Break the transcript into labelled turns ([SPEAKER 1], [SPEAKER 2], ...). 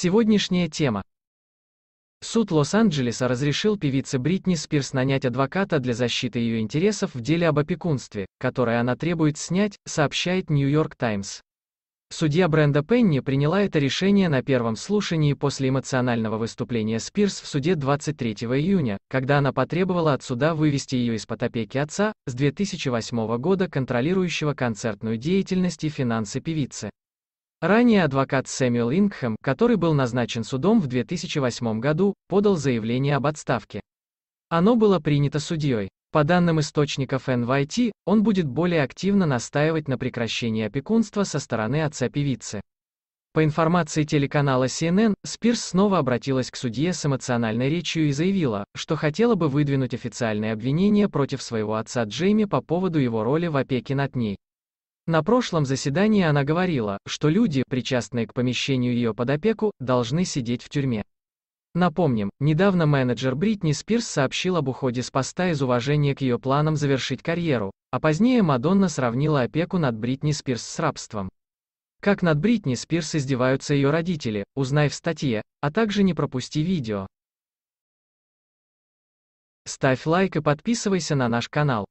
[SPEAKER 1] Сегодняшняя тема. Суд Лос-Анджелеса разрешил певице Бритни Спирс нанять адвоката для защиты ее интересов в деле об опекунстве, которое она требует снять, сообщает Нью-Йорк Таймс. Судья Бренда Пенни приняла это решение на первом слушании после эмоционального выступления Спирс в суде 23 июня, когда она потребовала от суда вывести ее из-под опеки отца, с 2008 года контролирующего концертную деятельность и финансы певицы. Ранее адвокат Сэмюэл Ингхэм, который был назначен судом в 2008 году, подал заявление об отставке. Оно было принято судьей. По данным источников NYT, он будет более активно настаивать на прекращении опекунства со стороны отца певицы. По информации телеканала CNN, Спирс снова обратилась к судье с эмоциональной речью и заявила, что хотела бы выдвинуть официальные обвинения против своего отца Джейми по поводу его роли в опеке над ней. На прошлом заседании она говорила, что люди, причастные к помещению ее под опеку, должны сидеть в тюрьме. Напомним, недавно менеджер Бритни Спирс сообщил об уходе с поста из уважения к ее планам завершить карьеру, а позднее Мадонна сравнила опеку над Бритни Спирс с рабством. Как над Бритни Спирс издеваются ее родители, узнай в статье, а также не пропусти видео. Ставь лайк и подписывайся на наш канал.